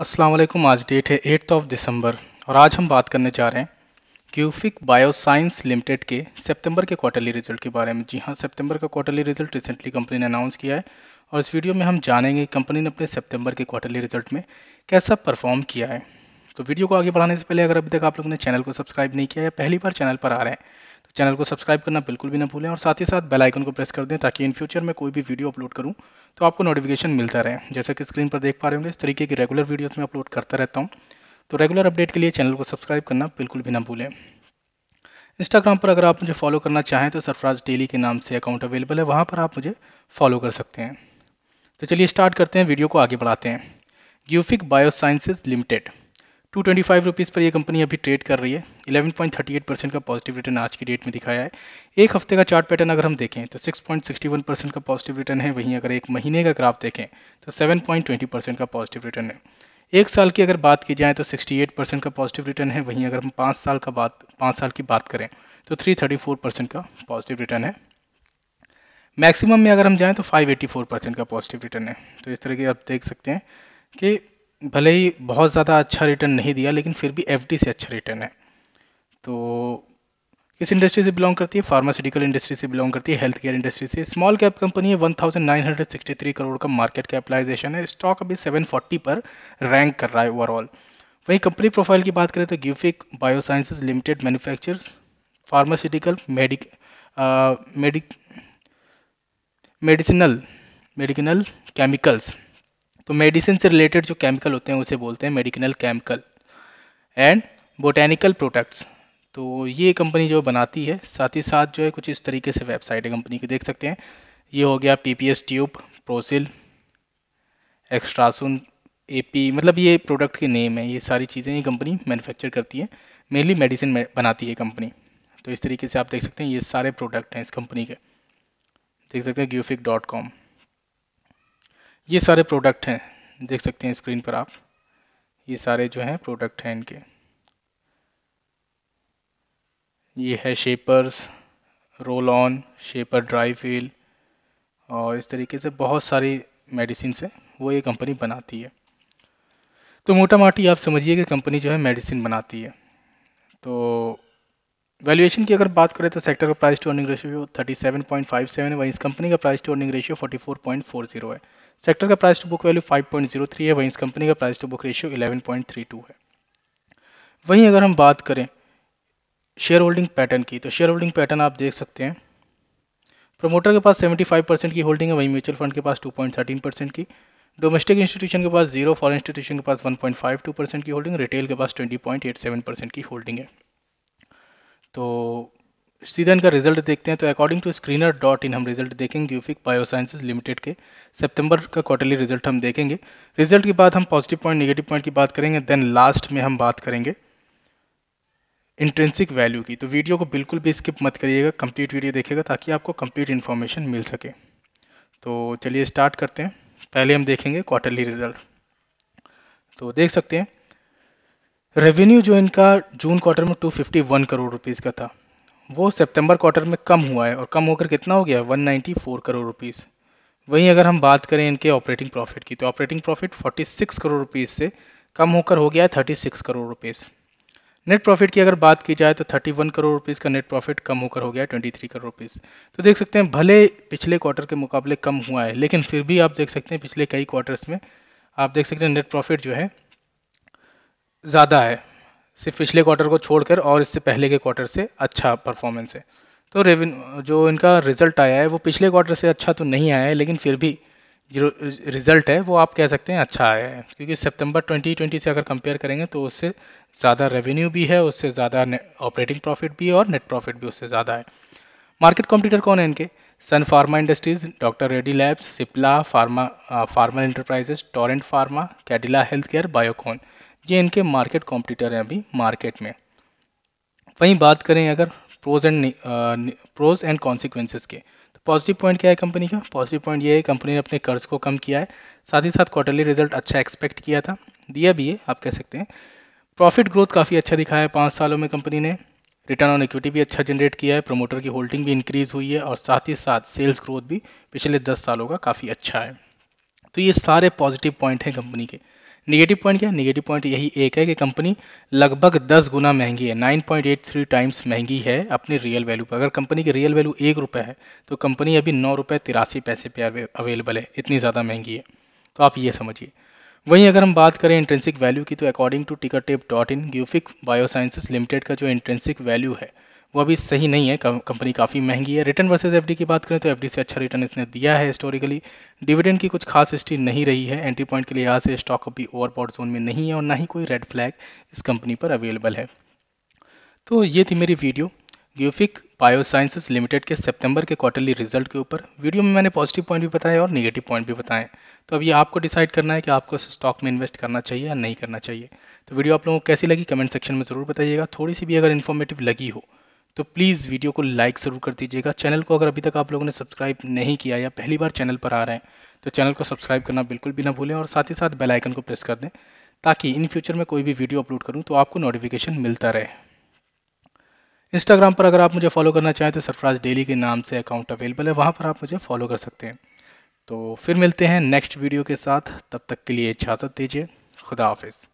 अस्सलाम वालेकुम आज डेट है एट्थ ऑफ दिसंबर और आज हम बात करने जा रहे हैं क्यूफिक बायोसाइंस लिमिटेड के सितंबर के क्वार्टरली रिजल्ट के बारे में जी हाँ सितंबर का क्वार्टरली रिजल्ट रिसेंटली कंपनी ने अनाउंस किया है और इस वीडियो में हम जानेंगे कंपनी ने अपने सितंबर के क्वार्टरली रिजल्ट में कैसा परफॉर्म किया है तो वीडियो को आगे बढ़ाने से पहले अगर अभी तक आप लोगों ने चैनल को सब्सक्राइब नहीं किया है पहली बार चैनल पर आ रहे हैं चैनल को सब्सक्राइब करना बिल्कुल भी ना भूलें और साथ ही साथ बेल आइकन को प्रेस कर दें ताकि इन फ्यूचर में कोई भी वीडियो अपलोड करूँ तो आपको नोटिफिकेशन मिलता रहे जैसा कि स्क्रीन पर देख पा रहे होंगे इस तरीके की रेगुलर वीडियोज़ में अपलोड करता रहता हूँ तो रेगुलर अपडेट के लिए चैनल को सब्सक्राइब करना बिल्कुल भी ना भूलें इंस्टाग्राम पर अगर आप मुझे फॉलो करना चाहें तो सरफराज डेली के नाम से अकाउंट अवेलेबल है वहाँ पर आप मुझे फॉलो कर सकते हैं तो चलिए स्टार्ट करते हैं वीडियो को आगे बढ़ाते हैं Gufic biosciences limited two twenty five पर यह कंपनी अभी ट्रेड कर रही है eleven point thirty eight percent का पॉजिटिव रिटर्न आज की डेट में दिखाया है एक हफ्ते का चार्ट पैटर्न अगर हम देखें तो six point sixty one percent का पॉजिटिव रिटर्न है वहीं अगर एक महीने का ग्राफ देखें तो सेवन पॉइंट ट्वेंटी परसेंट का पॉजिटिव रिटर्न है एक साल की अगर बात की जाए तो 68 परसेंट का पॉजिटिव रिटर्न है वहीं अगर हम पाँच साल का बात पाँच साल की बात करें तो थ्री परसेंट का पॉजिटिव रिटर्न है मैक्सिमम में अगर हम जाएँ तो फाइव परसेंट का पॉजिटिव रिटर्न है तो इस तरह के आप देख सकते हैं कि भले ही बहुत ज़्यादा अच्छा रिटर्न नहीं दिया लेकिन फिर भी एफ से अच्छा रिटर्न है तो किस इंडस्ट्री से बिलोंग करती है फार्मास्यूटिकल इंडस्ट्री से बिलोंग करती है हेल्थ केयर इंडस्ट्री से स्मॉल कैप कंपनी है 1963 करोड़ का मार्केट कैपिटलाइजेशन है स्टॉक अभी 740 पर रैंक कर रहा है ओवरऑल वहीं कंपनी प्रोफाइल की बात करें तो Gufic biosciences limited manufacture pharmaceutical medic medic medicinal medical chemicals तो मेडिसिन से रिलेटेड जो केमिकल होते हैं उसे बोलते हैं medicinal chemical and botanical products तो ये कंपनी जो बनाती है साथ ही साथ जो है कुछ इस तरीके से वेबसाइट है कंपनी की देख सकते हैं ये हो गया पी ट्यूब प्रोसिल ए एपी मतलब ये प्रोडक्ट के नेम है ये सारी चीज़ें ये कंपनी मैन्युफैक्चर करती है मेनली मेडिसिन बनाती है कंपनी तो इस तरीके से आप देख सकते हैं ये सारे प्रोडक्ट हैं इस कंपनी के देख सकते हैं ग्यूफिक डॉट कॉम ये सारे प्रोडक्ट हैं देख सकते हैं स्क्रीन पर आप ये सारे जो हैं प्रोडक्ट हैं इनके ये है shapers roll on shaper dry feel और इस तरीके से बहुत सारी मेडिसिन है वो ये कंपनी बनाती है तो मोटा माटी आप समझिए कि कंपनी जो है मेडिसिन बनाती है तो वैल्यूएशन की अगर बात करें तो सेक्टर का price to earning ratio 37.57 seven point five seven वहीं इस कंपनी का प्राइस टू अर्निंग रेशियो 44.40 है सेक्टर का प्राइस टू बुक वैल्यू 5.03 है वहीं इस कंपनी का प्राइस टू बुक रेशियो 11.32 है वहीं अगर हम बात करें शेयर होल्डिंग पैटर्न की तो शेयर होल्डिंग पैटर्न आप देख सकते हैं प्रमोटर के पास 75 परसेंट की होल्डिंग है वहीं म्यूचुअल फंड के पास 2.13 परसेंट की डोमेस्टिक इंस्टीट्यूशन के पास जीरो फॉरन इंस्टीट्यूशन के पास वन परसेंट की होल्डिंग रिटेल के पास ट्वेंटी परसेंट की होल्डिंग है तो सीधन का रिजल्ट देखते हैं तो according to screener dot in हम रिजल्ट देखेंगे यूफिक बायोसाइंसेज लिमिटेड के सितंबर का क्वार्टरली रिजल्ट हम देखेंगे रिजल्ट के बाद हम पॉजिटिव पॉइंट नेगेटिव पॉइंट की बात करेंगे देन लास्ट में हम बात करेंगे इंट्रेंसिक वैल्यू की तो वीडियो को बिल्कुल भी स्किप मत करिएगा कंप्लीट वीडियो देखेगा ताकि आपको कंप्लीट इन्फॉर्मेशन मिल सके तो चलिए स्टार्ट करते हैं पहले हम देखेंगे क्वार्टरली रिजल्ट तो देख सकते हैं रेवेन्यू जो इनका जून क्वार्टर में 251 करोड़ रुपीज़ का था वो सितंबर क्वार्टर में कम हुआ है और कम होकर कितना हो गया 194 करोड़ रुपीस वहीं अगर हम बात करें इनके ऑपरेटिंग प्रॉफिट की तो ऑपरेटिंग प्रॉफिट 46 करोड़ रुपीस से कम होकर हो गया है 36 करोड़ रुपीस नेट प्रॉफिट की अगर बात की जाए तो 31 करोड़ रुपीस का नेट प्रॉफिट कम होकर हो गया 23 करोड़ रुपीस तो देख सकते हैं भले पिछले क्वार्टर के मुकाबले कम हुआ है लेकिन फिर भी आप देख सकते हैं पिछले कई क्वार्टर्स में आप देख सकते हैं नेट प्रॉफिट जो है ज़्यादा है सिर्फ पिछले क्वार्टर को छोड़कर और इससे पहले के क्वार्टर से अच्छा परफॉर्मेंस है तो रेवेन्यू जो इनका रिजल्ट आया है वो पिछले क्वार्टर से अच्छा तो नहीं आया है लेकिन फिर भी जो रिज़ल्ट है वो आप कह सकते हैं अच्छा आया है क्योंकि सितंबर 2020 से अगर कंपेयर करेंगे तो उससे ज़्यादा रेवेन्यू भी है उससे ज़्यादा ऑपरेटिंग प्रॉफिट भी है और नेट प्रॉफिट भी उससे ज़्यादा है मार्केट कॉम्पिटिटर कौन है इनके Sun pharma industries doctor Reddy labs Cipla pharma pharma enterprises Torrent pharma Cadila health care Biocon ये इनके मार्केट कॉम्पिटिटर हैं अभी मार्केट में वहीं बात करें अगर pros and pros and consequences के तो पॉजिटिव पॉइंट क्या है कंपनी का पॉजिटिव पॉइंट ये है कंपनी ने अपने कर्ज को कम किया है साथ ही साथ क्वार्टरली रिजल्ट अच्छा एक्सपेक्ट किया था दिया भी है आप कह सकते हैं प्रॉफिट ग्रोथ काफ़ी अच्छा दिखाया है पाँच सालों में कंपनी ने रिटर्न ऑन इक्विटी भी अच्छा जनरेट किया है प्रमोटर की होल्डिंग भी इंक्रीज़ हुई है और साथ ही साथ सेल्स ग्रोथ भी पिछले दस सालों का काफ़ी अच्छा है तो ये सारे पॉजिटिव पॉइंट हैं कंपनी के निगेटिव पॉइंट क्या निगेटिव पॉइंट यही एक है कि कंपनी लगभग दस गुना महंगी है nine point eight three times महंगी है अपने रियल वैल्यू पर अगर कंपनी की रियल वैल्यू एक रुपये है तो कंपनी अभी नौ रुपये तिरासी पैसे पे अवेलेबल है इतनी ज़्यादा महंगी है तो आप ये समझिए वहीं अगर हम बात करें इंट्रेंसिक वैल्यू की तो according to Tickertape dot in Gufic biosciences limited का जो इंट्रेंसिक वैल्यू है वो अभी सही नहीं है कंपनी काफ़ी महंगी है रिटर्न वर्सेज एफ की बात करें तो एफ से अच्छा रिटर्न इसने दिया है हिस्टोरिकली डिविडेंड की कुछ खास हिस्ट्री नहीं रही है एंट्री पॉइंट के लिहाज से स्टॉक अभी ओवरबॉट जोन में नहीं है और ना ही कोई रेड फ्लैग इस कंपनी पर अवेलेबल है तो ये थी मेरी वीडियो ग्यूफिक बायोसाइंसेस लिमिटेड के सितंबर के क्वार्टरली रिजल्ट के ऊपर वीडियो में मैंने पॉजिटिव पॉइंट भी बताए और नेगेटिव पॉइंट भी बताएं तो अब ये आपको डिसाइड करना है कि आपको इस स्टॉक में इन्वेस्ट करना चाहिए या नहीं करना चाहिए तो वीडियो आप लोगों को कैसी लगी कमेंट सेक्शन में ज़रूर बताइएगा थोड़ी सी भी अगर इन्फॉर्मेटिव लगी हो तो प्लीज़ वीडियो को लाइक ज़रूर कर दीजिएगा चैनल को अगर अभी तक आप लोगों ने सब्सक्राइब नहीं किया या पहली बार चैनल पर आ रहे हैं तो चैनल को सब्सक्राइब करना बिल्कुल भी ना भूलें और साथ ही साथ बेल आइकन को प्रेस कर दें ताकि इन फ्यूचर में कोई भी वीडियो अपलोड करूँ तो आपको नोटिफिकेशन मिलता रहे इंस्टाग्राम पर अगर आप मुझे फॉलो करना चाहें तो सरफराज डेली के नाम से अकाउंट अवेलेबल है वहाँ पर आप मुझे फॉलो कर सकते हैं तो फिर मिलते हैं नेक्स्ट वीडियो के साथ तब तक के लिए इजाज़त दीजिए खुदा हाफिज़